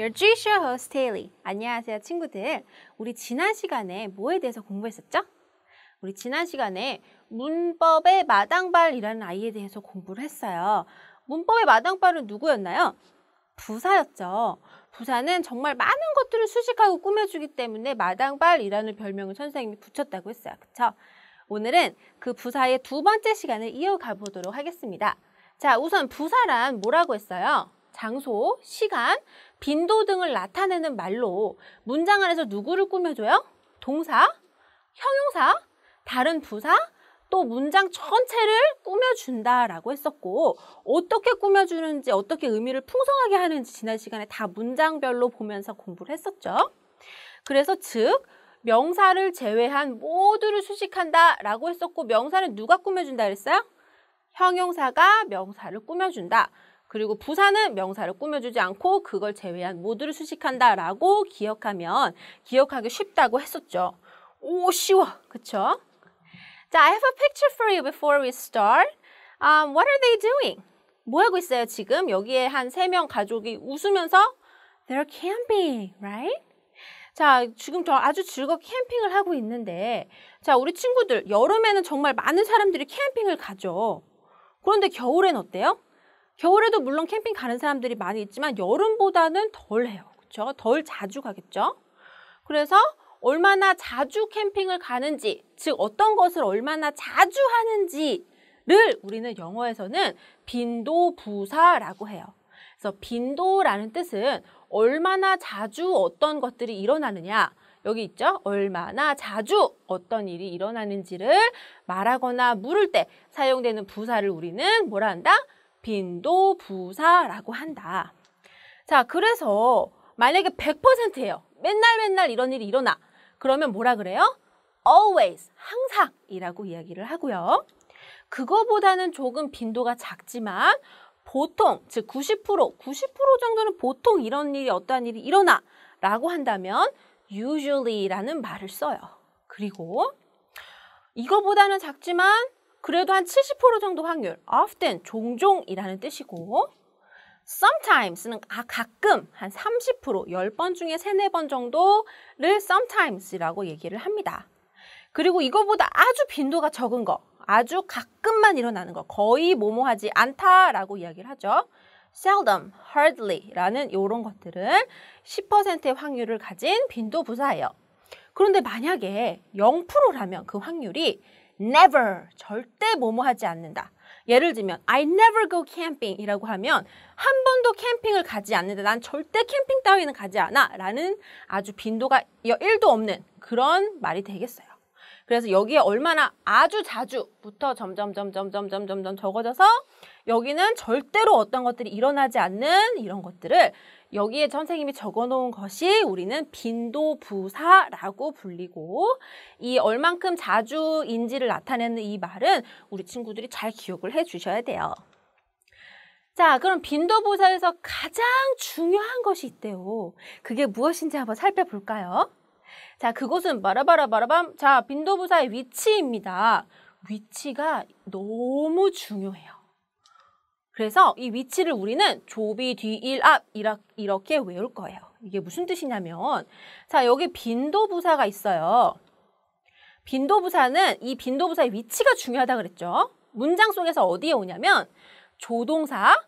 your G-Show host, Haley. 안녕하세요, 친구들. 우리 지난 시간에 뭐에 대해서 공부했었죠? 우리 지난 시간에 문법의 마당발이라는 아이에 대해서 공부를 했어요. 문법의 마당발은 누구였나요? 부사였죠. 부사는 정말 많은 것들을 수식하고 꾸며주기 때문에 마당발이라는 별명을 선생님이 붙였다고 했어요. 그쵸? 오늘은 그 부사의 두 번째 시간을 이어가 보도록 하겠습니다. 자, 우선 부사란 뭐라고 했어요? 장소, 시간, 빈도 등을 나타내는 말로 문장 안에서 누구를 꾸며줘요? 동사, 형용사, 다른 부사, 또 문장 전체를 꾸며준다라고 했었고 어떻게 꾸며주는지 어떻게 의미를 풍성하게 하는지 지난 시간에 다 문장별로 보면서 공부를 했었죠. 그래서 즉 명사를 제외한 모두를 수식한다라고 했었고 명사는 누가 꾸며준다 그랬어요? 형용사가 명사를 꾸며준다. 그리고 부사는 명사를 꾸며주지 않고 그걸 제외한 모두를 수식한다라고 기억하면 기억하기 쉽다고 했었죠. 오 쉬워, 그쵸? 자, I have a picture for you before we start. Um, what are they doing? 뭐 하고 있어요 지금? 여기에 한 세 명 가족이 웃으면서 They're camping, right? 자, 지금 저 아주 즐겁게 캠핑을 하고 있는데, 자, 우리 친구들, 여름에는 정말 많은 사람들이 캠핑을 가죠. 그런데 겨울엔 어때요? 겨울에도 물론 캠핑 가는 사람들이 많이 있지만 여름보다는 덜 해요. 그렇죠? 덜 자주 가겠죠? 그래서 얼마나 자주 캠핑을 가는지, 즉 어떤 것을 얼마나 자주 하는지를 우리는 영어에서는 빈도 부사라고 해요. 그래서 빈도라는 뜻은 얼마나 자주 어떤 것들이 일어나느냐, 여기 있죠? 얼마나 자주 어떤 일이 일어나는지를 말하거나 물을 때 사용되는 부사를 우리는 뭐라 한다? 빈도 부사라고 한다. 자, 그래서 만약에 100%예요. 맨날 맨날 이런 일이 일어나. 그러면 뭐라 그래요? always, 항상이라고 이야기를 하고요. 그거보다는 조금 빈도가 작지만 보통, 즉 90%, 90% 정도는 보통 이런 일이 어떠한 일이 일어나 라고 한다면 usually라는 말을 써요. 그리고 이거보다는 작지만 그래도 한 70% 정도 확률 often 종종이라는 뜻이고 sometimes는 아, 가끔 한 30% 10번 중에 3, 4번 정도를 sometimes라고 얘기를 합니다. 그리고 이거보다 아주 빈도가 적은 거 아주 가끔만 일어나는 거 거의 모모하지 않다라고 이야기를 하죠. seldom, hardly라는 이런 것들은 10%의 확률을 가진 빈도 부사예요. 그런데 만약에 0%라면 그 확률이 never 절대 뭐뭐 하지 않는다. 예를 들면 I never go camping이라고 하면 한 번도 캠핑을 가지 않는다. 난 절대 캠핑 따위는 가지 않아. 라는 아주 빈도가 1도 없는 그런 말이 되겠어요. 그래서 여기에 얼마나 아주 자주부터 점점 점점 점점 점점 적어져서 여기는 절대로 어떤 것들이 일어나지 않는 이런 것들을 여기에 선생님이 적어놓은 것이 우리는 빈도부사라고 불리고 이 얼만큼 자주인지를 나타내는 이 말은 우리 친구들이 잘 기억을 해주셔야 돼요. 자, 그럼 빈도부사에서 가장 중요한 것이 있대요. 그게 무엇인지 한번 살펴볼까요? 자, 그곳은 바라바라바라밤. 자, 빈도부사의 위치입니다. 위치가 너무 중요해요. 그래서 이 위치를 우리는 조비 뒤일 앞 이렇게 외울 거예요. 이게 무슨 뜻이냐면 자 여기 빈도부사가 있어요. 빈도부사는 이 빈도부사의 위치가 중요하다 그랬죠. 문장 속에서 어디에 오냐면 조동사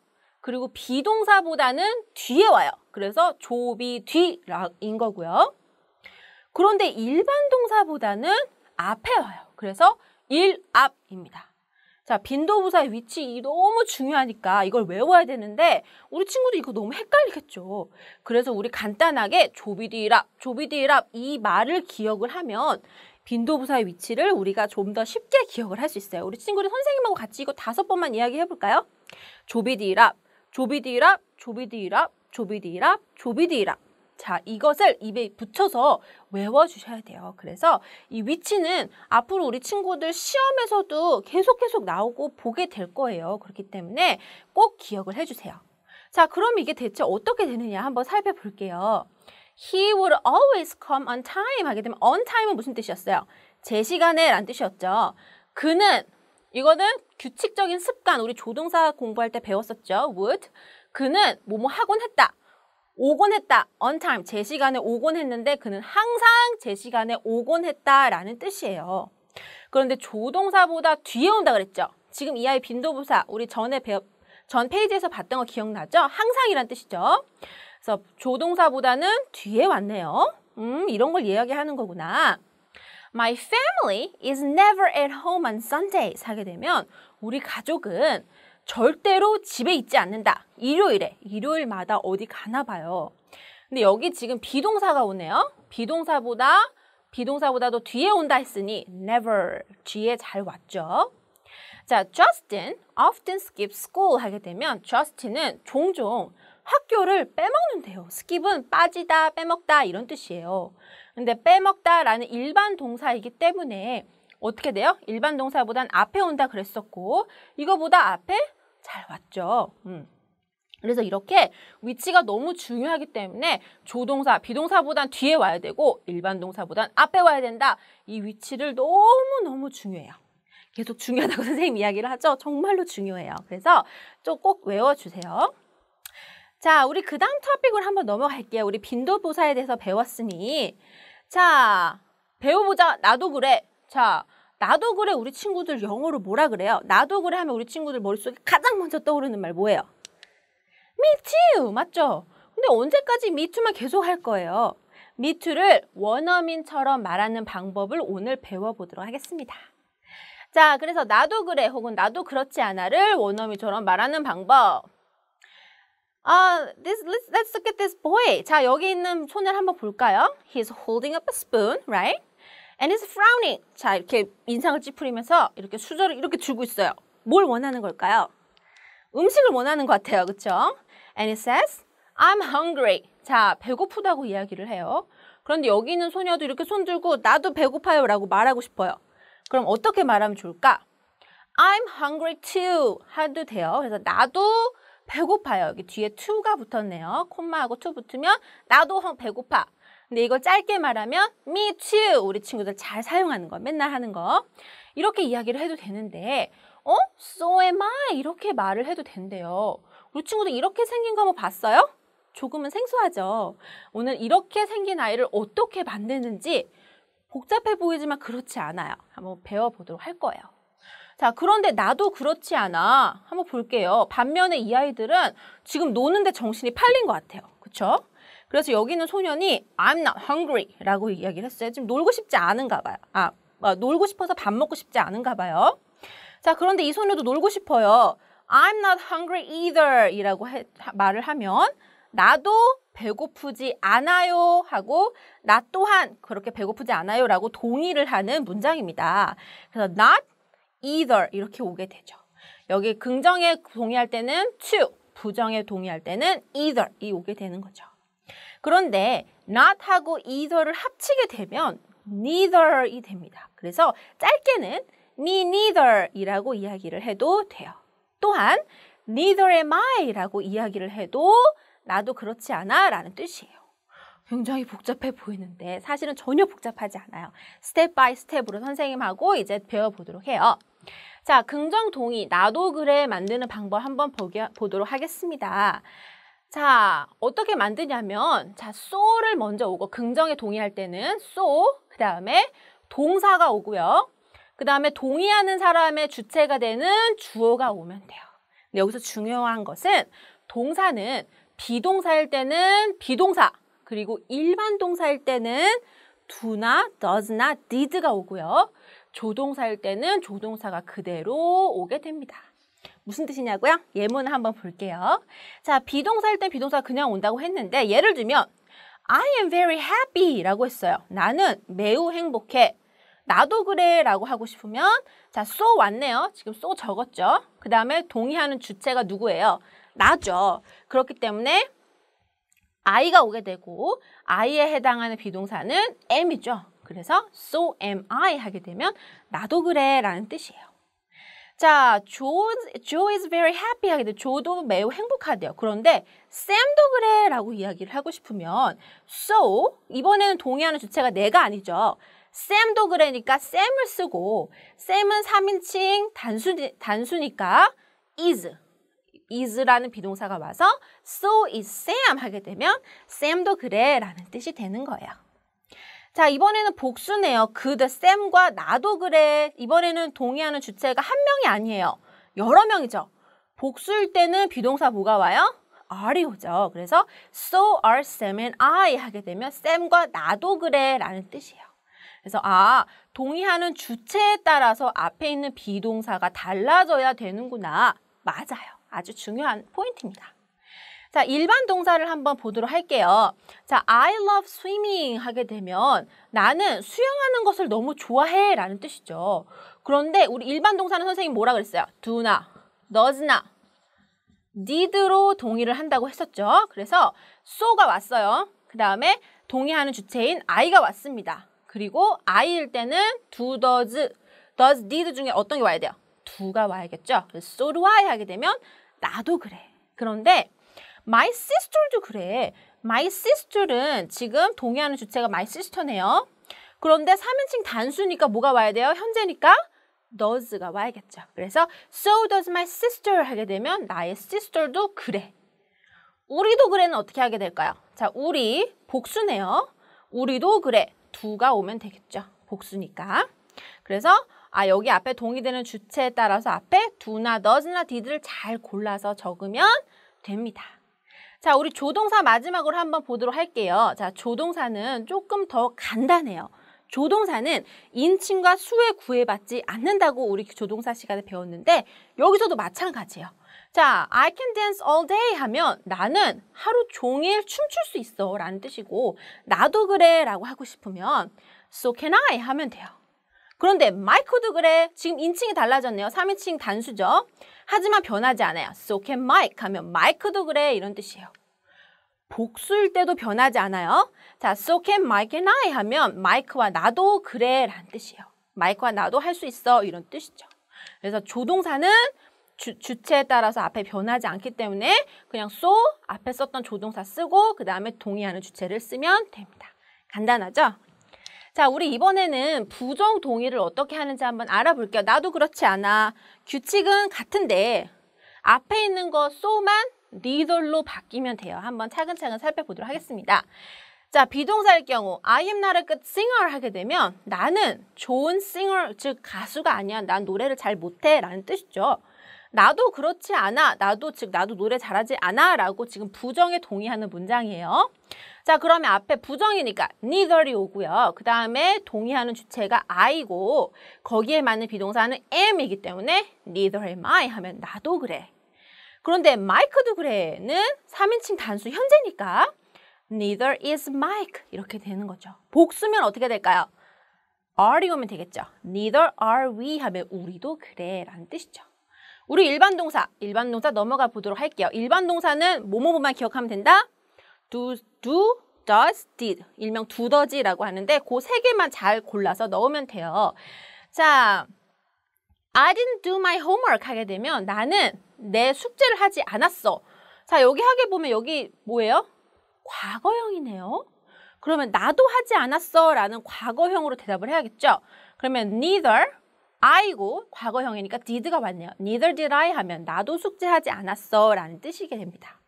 그리고 비동사보다는 뒤에 와요. 그래서 조비 뒤인 거고요. 그런데 일반 동사보다는 앞에 와요. 그래서 일앞입니다. 자, 빈도부사의 위치 너무 중요하니까 이걸 외워야 되는데 우리 친구들 이거 너무 헷갈리겠죠. 그래서 우리 간단하게 조비디랍, 조비디랍 이 말을 기억을 하면 빈도부사의 위치를 우리가 좀 더 쉽게 기억을 할 수 있어요. 우리 친구들 선생님하고 같이 이거 다섯 번만 이야기해 볼까요? 조비디랍, 조비디랍, 조비디랍, 조비디랍, 조비디랍. 자, 이것을 입에 붙여서 외워주셔야 돼요. 그래서 이 위치는 앞으로 우리 친구들 시험에서도 계속 계속 나오고 보게 될 거예요. 그렇기 때문에 꼭 기억을 해주세요. 자, 그럼 이게 대체 어떻게 되느냐 한번 살펴볼게요. He would always come on time 하게 되면 on time은 무슨 뜻이었어요? 제 시간에 란 뜻이었죠. 그는 이거는 규칙적인 습관 우리 조동사 공부할 때 배웠었죠. would 그는 뭐 뭐 하곤 했다. 오곤 했다, on time, 제 시간에 오곤 했는데 그는 항상 제 시간에 오곤 했다라는 뜻이에요. 그런데 조동사보다 뒤에 온다 그랬죠. 지금 이 아이 빈도부사 우리 전에 배웠, 전 페이지에서 봤던 거 기억나죠? 항상이란 뜻이죠. 그래서 조동사보다는 뒤에 왔네요. 음, 이런 걸 이야기하는 거구나. My family is never at home on Sundays 하게 되면 우리 가족은 절대로 집에 있지 않는다. 일요일에, 일요일마다 어디 가나 봐요. 근데 여기 지금 비동사가 오네요. 비동사보다, 비동사보다도 뒤에 온다 했으니 never 뒤에 잘 왔죠. 자, Justin often skips school 하게 되면 Justin은 종종 학교를 빼먹는데요. skip은 빠지다, 빼먹다 이런 뜻이에요. 근데 빼먹다라는 일반 동사이기 때문에 어떻게 돼요? 일반 동사보단 앞에 온다 그랬었고 이거보다 앞에 잘 왔죠. 음. 그래서 이렇게 위치가 너무 중요하기 때문에 조동사, 비동사보단 뒤에 와야 되고 일반 동사보단 앞에 와야 된다. 이 위치를 너무너무 중요해요. 계속 중요하다고 선생님 이야기를 하죠. 정말로 중요해요. 그래서 좀 꼭 외워주세요. 자, 우리 그 다음 토픽으로 한번 넘어갈게요. 우리 빈도보사에 대해서 배웠으니 자, 배워보자. 나도 그래. 자, 나도 그래 우리 친구들 영어로 뭐라 그래요? 나도 그래 하면 우리 친구들 머릿속에 가장 먼저 떠오르는 말 뭐예요? Me too! 맞죠? 근데 언제까지 me too만 계속 할 거예요? me too를 원어민처럼 말하는 방법을 오늘 배워보도록 하겠습니다. 자, 그래서 나도 그래 혹은 나도 그렇지 않아를 원어민처럼 말하는 방법. 아, uh, this, let's, let's look at this boy. 자, 여기 있는 손을 한번 볼까요? He's holding up a spoon, right? and is frowning. 자, 이렇게 인상을 찌푸리면서 이렇게 수저를 이렇게 들고 있어요. 뭘 원하는 걸까요? 음식을 원하는 것 같아요. 그렇죠? And it says, I'm hungry. 자, 배고프다고 이야기를 해요. 그런데 여기 있는 소녀도 이렇게 손 들고 나도 배고파요 라고 말하고 싶어요. 그럼 어떻게 말하면 좋을까? I'm hungry too 하도 돼요. 그래서 나도 배고파요. 여기 뒤에 to가 붙었네요. 콤마하고 to 붙으면 나도 배고파. 근데 이거 짧게 말하면 me too 우리 친구들 잘 사용하는 거 맨날 하는 거 이렇게 이야기를 해도 되는데 어? so am I 이렇게 말을 해도 된대요 우리 친구들 이렇게 생긴 거뭐 봤어요? 조금은 생소하죠 오늘 이렇게 생긴 아이를 어떻게 만드는지 복잡해 보이지만 그렇지 않아요 한번 배워보도록 할 거예요 자, 그런데 나도 그렇지 않아. 한번 볼게요. 반면에 이 아이들은 지금 노는데 정신이 팔린 것 같아요. 그렇죠 그래서 여기 는 소년이 I'm not hungry라고 이야기를 했어요. 지금 놀고 싶지 않은가 봐요. 아, 어, 놀고 싶어서 밥 먹고 싶지 않은가 봐요. 자, 그런데 이 소녀도 놀고 싶어요. I'm not hungry either 이라고 해, 말을 하면 나도 배고프지 않아요 하고 나 또한 그렇게 배고프지 않아요 라고 동의를 하는 문장입니다. 그래서 not either 이렇게 오게 되죠. 여기 긍정에 동의할 때는 to, 부정에 동의할 때는 either 이 오게 되는 거죠. 그런데 not하고 either를 합치게 되면 neither이 됩니다. 그래서 짧게는 me neither이라고 이야기를 해도 돼요. 또한 neither am I라고 이야기를 해도 나도 그렇지 않아 라는 뜻이에요. 굉장히 복잡해 보이는데 사실은 전혀 복잡하지 않아요. 스텝 바이 스텝으로 선생님하고 이제 배워보도록 해요. 자, 긍정 동의, 나도 그래 만드는 방법 한번 보기, 보도록 하겠습니다. 자, 어떻게 만드냐면 자, so를 먼저 오고 긍정에 동의할 때는 so, 그 다음에 동사가 오고요. 그 다음에 동의하는 사람의 주체가 되는 주어가 오면 돼요. 근데 여기서 중요한 것은 동사는 비동사일 때는 비동사, 그리고 일반 동사일 때는 do나 does나 did가 오고요. 조동사일 때는 조동사가 그대로 오게 됩니다. 무슨 뜻이냐고요? 예문 한번 볼게요. 자, 비동사일 때 비동사 그냥 온다고 했는데 예를 들면 I am very happy 라고 했어요. 나는 매우 행복해. 나도 그래 라고 하고 싶으면 자, so 왔네요. 지금 so 적었죠. 그 다음에 동의하는 주체가 누구예요? 나죠. 그렇기 때문에 I가 오게 되고 I에 해당하는 비동사는 am이죠. 그래서 so am I 하게 되면 나도 그래 라는 뜻이에요. 자, 조, o e j is very happy 하게 도조도 매우 행복하대요. 그런데 쌤도 그래 라고 이야기를 하고 싶으면 so 이번에는 동의하는 주체가 내가 아니죠. 쌤도 그래니까 쌤을 쓰고 쌤은 3인칭 단수, 단순이니까 is is라는 비동사가 와서 so is Sam 하게 되면 쌤도 그래 라는 뜻이 되는 거예요. 자, 이번에는 복수네요. 그대 쌤과 나도 그래. 이번에는 동의하는 주체가 한 명이 아니에요. 여러 명이죠. 복수일 때는 비동사 뭐가 와요? are이 오죠. 그래서 so are Sam and I 하게 되면 쌤과 나도 그래 라는 뜻이에요. 그래서 아 동의하는 주체에 따라서 앞에 있는 비동사가 달라져야 되는구나. 맞아요. 아주 중요한 포인트입니다. 자, 일반 동사를 한번 보도록 할게요. 자, I love swimming 하게 되면 나는 수영하는 것을 너무 좋아해 라는 뜻이죠. 그런데 우리 일반 동사는 선생님 뭐라 그랬어요? do나, does나, did로 동의를 한다고 했었죠. 그래서 so가 왔어요. 그 다음에 동의하는 주체인 I가 왔습니다. 그리고 I일 때는 do, does, does, did 중에 어떤 게 와야 돼요? do가 와야겠죠. 그래서 so do I 하게 되면 나도 그래. 그런데 My sister도 그래. My sister은 지금 동의하는 주체가 my sister네요. 그런데 3인칭 단수니까 뭐가 와야 돼요? 현재니까 does가 와야겠죠. 그래서 so does my sister 하게 되면 나의 sister도 그래. 우리도 그래는 어떻게 하게 될까요? 자, 우리 복수네요. 우리도 그래. 두가 오면 되겠죠. 복수니까. 그래서 아 여기 앞에 동의되는 주체에 따라서 앞에 do나 does나 did를 잘 골라서 적으면 됩니다. 자, 우리 조동사 마지막으로 한번 보도록 할게요. 자, 조동사는 조금 더 간단해요. 조동사는 인칭과 수에 구애받지 않는다고 우리 조동사 시간에 배웠는데 여기서도 마찬가지예요. 자, I can dance all day 하면 나는 하루 종일 춤출 수 있어 라는 뜻이고 나도 그래 라고 하고 싶으면 so can I 하면 돼요. 그런데 마이크도 그래. 지금 인칭이 달라졌네요. 3인칭 단수죠. 하지만 변하지 않아요. So can Mike 하면 마이크도 그래 이런 뜻이에요. 복수일 때도 변하지 않아요. 자, so can Mike and I 하면 마이크와 나도 그래 라는 뜻이에요. 마이크와 나도 할 수 있어 이런 뜻이죠. 그래서 조동사는 주, 주체에 따라서 앞에 변하지 않기 때문에 그냥 so 앞에 썼던 조동사 쓰고 그 다음에 동의하는 주체를 쓰면 됩니다. 간단하죠? 자, 우리 이번에는 부정 동의를 어떻게 하는지 한번 알아볼게요. 나도 그렇지 않아. 규칙은 같은데 앞에 있는 거 so만 리 e 로 바뀌면 돼요. 한번 차근차근 살펴보도록 하겠습니다. 자, 비동사일 경우 I am not a good singer 하게 되면 나는 좋은 singer, 즉 가수가 아니야. 난 노래를 잘 못해 라는 뜻이죠. 나도 그렇지 않아. 나도 즉 나도 노래 잘하지 않아라고 지금 부정에 동의하는 문장이에요. 자, 그러면 앞에 부정이니까 neither이 오고요. 그다음에 동의하는 주체가 I고 거기에 맞는 비동사는 am이기 때문에 neither am I 하면 나도 그래. 그런데 마이크도 그래는 3인칭 단수 현재니까 neither is Mike 이렇게 되는 거죠. 복수면 어떻게 될까요? are이 오면 되겠죠. neither are we 하면 우리도 그래 라는 뜻이죠. 우리 일반 동사, 일반 동사 넘어가 보도록 할게요. 일반 동사는 뭐뭐뭐만 기억하면 된다. do, do, does, did. 일명 두더지라고 하는데 그 세 개만 잘 골라서 넣으면 돼요. 자, I didn't do my homework 하게 되면 나는 내 숙제를 하지 않았어. 자, 여기 하게 보면 여기 뭐예요? 과거형이네요. 그러면 나도 하지 않았어 라는 과거형으로 대답을 해야겠죠. 그러면 neither I고 과거형이니까 did가 왔네요. Neither did I 하면 나도 숙제하지 않았어 라는 뜻이게 됩니다.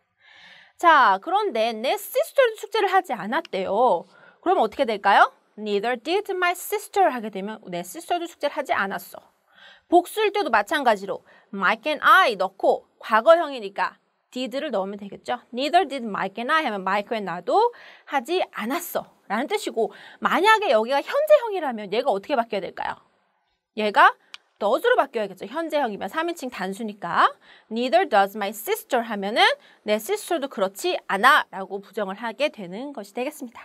자, 그런데 내 sister도 숙제를 하지 않았대요. 그럼 어떻게 될까요? Neither did my sister 하게 되면 내 sister도 숙제를 하지 않았어. 복수일 때도 마찬가지로 Mike and I 넣고 과거형이니까 did를 넣으면 되겠죠. Neither did Mike and I 하면 Mike와 나도 하지 않았어 라는 뜻이고 만약에 여기가 현재형이라면 얘가 어떻게 바뀌어야 될까요? 얘가 does로 바뀌어야겠죠. 현재형이면 3인칭 단수니까 neither does my sister 하면은 내 sister도 그렇지 않아 라고 부정을 하게 되는 것이 되겠습니다.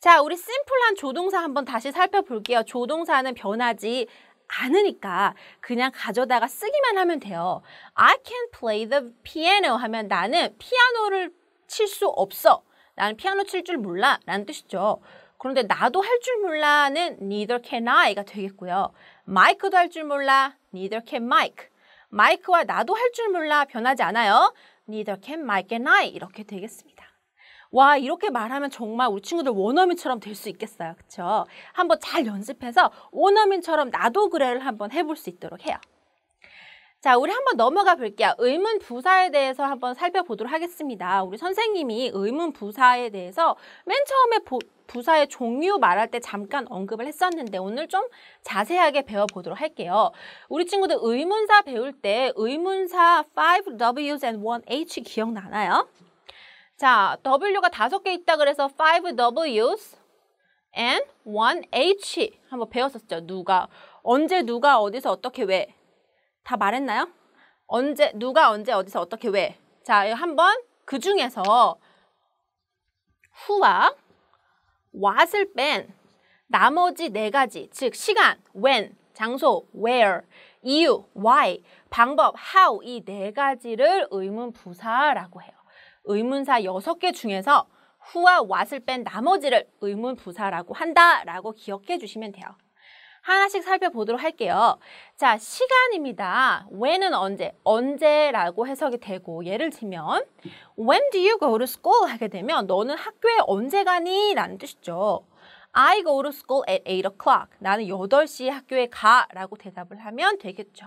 자, 우리 심플한 조동사 한번 다시 살펴볼게요. 조동사는 변하지 않으니까 그냥 가져다가 쓰기만 하면 돼요. I can play the piano 하면 나는 피아노를 칠 수 없어. 나는 피아노 칠 줄 몰라 라는 뜻이죠. 그런데 나도 할 줄 몰라는 neither can I가 되겠고요. 마이크도 할 줄 몰라 neither can Mike. 마이크와 나도 할 줄 몰라 변하지 않아요. neither can Mike and I 이렇게 되겠습니다. 와 이렇게 말하면 정말 우리 친구들 원어민처럼 될 수 있겠어요. 그렇죠? 한번 잘 연습해서 원어민처럼 나도 그래를 한번 해볼 수 있도록 해요. 자, 우리 한번 넘어가 볼게요. 의문 부사에 대해서 한번 살펴보도록 하겠습니다. 우리 선생님이 의문 부사에 대해서 맨 처음에 보, 부사의 종류 말할 때 잠깐 언급을 했었는데 오늘 좀 자세하게 배워보도록 할게요. 우리 친구들 의문사 배울 때 의문사 5W's and 1H 기억나나요? 자, W가 다섯 개 있다 그래서 5W's and 1H 한번 배웠었죠. 누가, 언제 누가 어디서 어떻게 왜다 말했나요? 언제, 누가, 언제, 어디서, 어떻게, 왜? 자, 한번 그 중에서 후와 what을 뺀 나머지 네 가지, 즉 시간, when, 장소, where, 이유, why, 방법, how 이 네 가지를 의문부사라고 해요. 의문사 여섯 개 중에서 후와 what을 뺀 나머지를 의문부사라고 한다라고 기억해 주시면 돼요. 하나씩 살펴보도록 할게요. 자, 시간입니다. when은 언제, 언제라고 해석이 되고 예를 들면 when do you go to school 하게 되면 너는 학교에 언제 가니? 라는 뜻이죠. I go to school at 8 o'clock. 나는 8시에 학교에 가 라고 대답을 하면 되겠죠.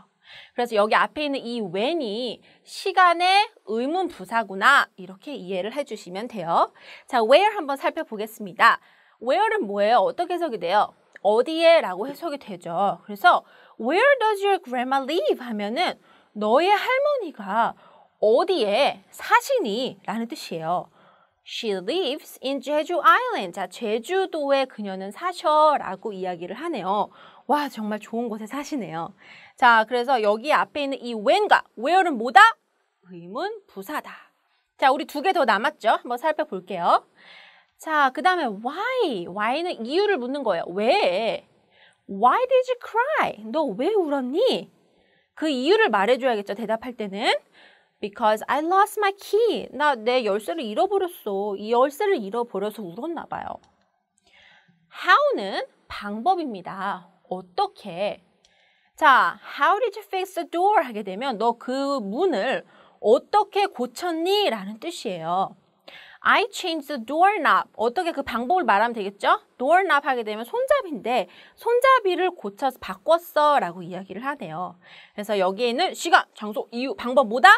그래서 여기 앞에 있는 이 when이 시간의 의문 부사구나 이렇게 이해를 해주시면 돼요. 자, where 한번 살펴보겠습니다. where는 뭐예요? 어떻게 해석이 돼요? 어디에 라고 해석이 되죠. 그래서 Where does your grandma live? 하면은 너의 할머니가 어디에 사시니? 라는 뜻이에요. She lives in Jeju Island. 자, 제주도에 그녀는 사셔 라고 이야기를 하네요. 와, 정말 좋은 곳에 사시네요. 자, 그래서 여기 앞에 있는 이 when과 where는 뭐다? 의문 부사다. 자, 우리 두 개 더 남았죠? 한번 살펴볼게요. 자, 그 다음에 why. why는 이유를 묻는 거예요. 왜? Why did you cry? 너 왜 울었니? 그 이유를 말해줘야겠죠. 대답할 때는. Because I lost my key. 나 내 열쇠를 잃어버렸어. 이 열쇠를 잃어버려서 울었나 봐요. How는 방법입니다. 어떻게? 자, how did you fix the door? 하게 되면 너 그 문을 어떻게 고쳤니? 라는 뜻이에요. I changed the doorknob. 어떻게 그 방법을 말하면 되겠죠? doorknob 하게 되면 손잡이인데 손잡이를 고쳐서 바꿨어 라고 이야기를 하네요. 그래서 여기에는 시간, 장소, 이유, 방법 뭐다?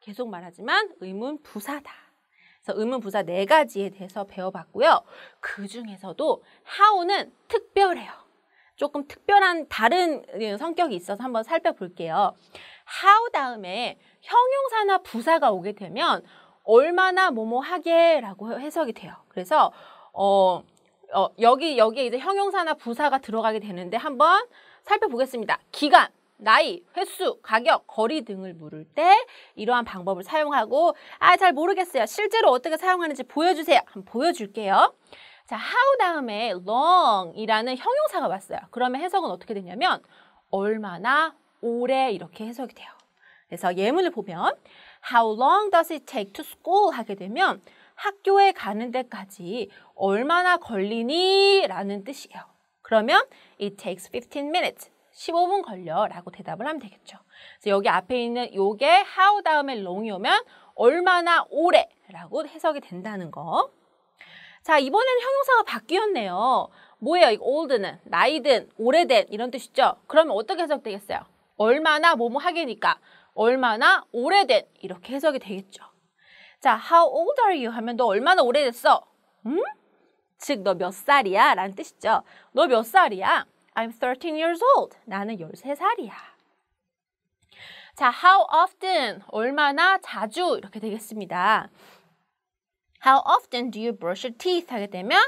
계속 말하지만 의문 부사다. 그래서 의문 부사 네 가지에 대해서 배워봤고요. 그 중에서도 how는 특별해요. 조금 특별한 다른 성격이 있어서 한번 살펴볼게요. how 다음에 형용사나 부사가 오게 되면 얼마나 뭐뭐하게라고 해석이 돼요. 그래서 어, 어 여기 여기에 이제 형용사나 부사가 들어가게 되는데 한번 살펴보겠습니다. 기간, 나이, 횟수, 가격, 거리 등을 물을 때 이러한 방법을 사용하고 아 잘 모르겠어요. 실제로 어떻게 사용하는지 보여주세요. 한번 보여줄게요. 자, how 다음에 long이라는 형용사가 왔어요. 그러면 해석은 어떻게 되냐면 얼마나 오래 이렇게 해석이 돼요. 그래서 예문을 보면 how long does it take to school 하게 되면 학교에 가는 데까지 얼마나 걸리니? 라는 뜻이에요. 그러면 it takes 15 minutes. 15분 걸려 라고 대답을 하면 되겠죠. 여기 앞에 있는 요게 how 다음에 long이 오면 얼마나 오래 라고 해석이 된다는 거. 자, 이번에는 형용사가 바뀌었네요. 뭐예요? 이 old는, 나이든, 오래된 이런 뜻이죠. 그러면 어떻게 해석되겠어요? 얼마나 뭐 뭐 하겠니까 얼마나 오래된 이렇게 해석이 되겠죠. 자, how old are you 하면 너 얼마나 오래됐어? 음? 즉, 너 몇 살이야? 라는 뜻이죠. 너 몇 살이야? I'm 13 years old. 나는 13살이야. 자, how often, 얼마나 자주 이렇게 되겠습니다. How often do you brush your teeth? 하게 되면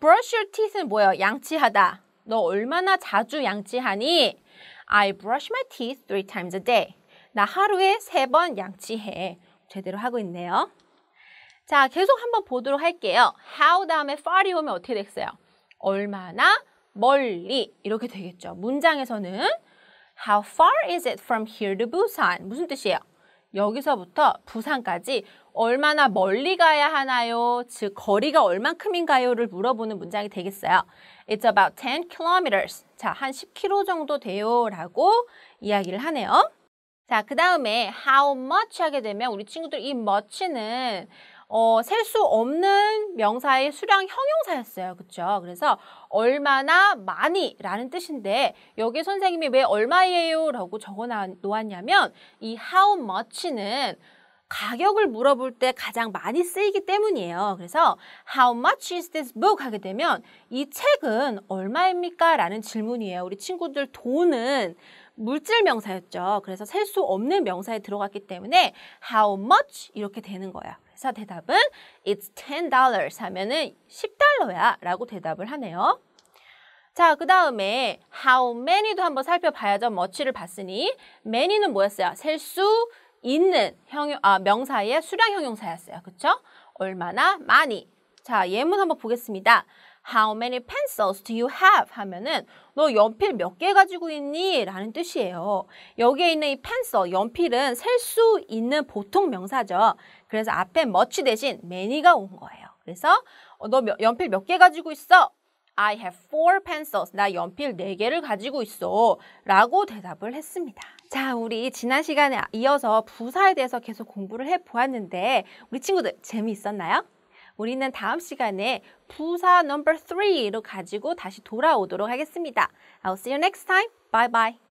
brush your teeth는 뭐예요? 양치하다. 너 얼마나 자주 양치하니? I brush my teeth three times a day. 나 하루에 세 번 양치해. 제대로 하고 있네요. 자, 계속 한번 보도록 할게요. how 다음에 far이 오면 어떻게 됐어요? 얼마나 멀리 이렇게 되겠죠. 문장에서는 how far is it from here to Busan? 무슨 뜻이에요? 여기서부터 부산까지 얼마나 멀리 가야 하나요? 즉 거리가 얼만큼인가요?를 물어보는 문장이 되겠어요. It's about 10 kilometers. 자, 한 10km 정도 돼요라고 이야기를 하네요. 자, 그 다음에 how much 하게 되면 우리 친구들 이 much는 어, 셀 수 없는 명사의 수량 형용사였어요. 그렇죠? 그래서 얼마나 많이 라는 뜻인데 여기 선생님이 왜 얼마예요? 라고 적어놓았냐면 이 how much는 가격을 물어볼 때 가장 많이 쓰이기 때문이에요. 그래서 how much is this book 하게 되면 이 책은 얼마입니까? 라는 질문이에요. 우리 친구들 돈은 물질 명사였죠. 그래서 셀 수 없는 명사에 들어갔기 때문에 how much 이렇게 되는 거야. 그래서 대답은 it's ten dollars 하면은 10달러야 라고 대답을 하네요. 자, 그 다음에 how many도 한번 살펴봐야죠. much를 봤으니 many는 뭐였어요? 셀 수 있는 형용, 아, 명사의 수량 형용사였어요. 그쵸? 얼마나 많이. 자, 예문 한번 보겠습니다. How many pencils do you have? 하면은 너 연필 몇 개 가지고 있니? 라는 뜻이에요. 여기에 있는 이 pencil, 연필은 셀 수 있는 보통 명사죠. 그래서 앞에 much 대신 many가 온 거예요. 그래서 어, 너 연필 몇 개 가지고 있어? I have four pencils. 나 연필 4개를 가지고 있어. 라고 대답을 했습니다. 자, 우리 지난 시간에 이어서 부사에 대해서 계속 공부를 해보았는데 우리 친구들 재미있었나요? 우리는 다음 시간에 부사 number 3로 가지고 다시 돌아오도록 하겠습니다. I'll see you next time. Bye bye.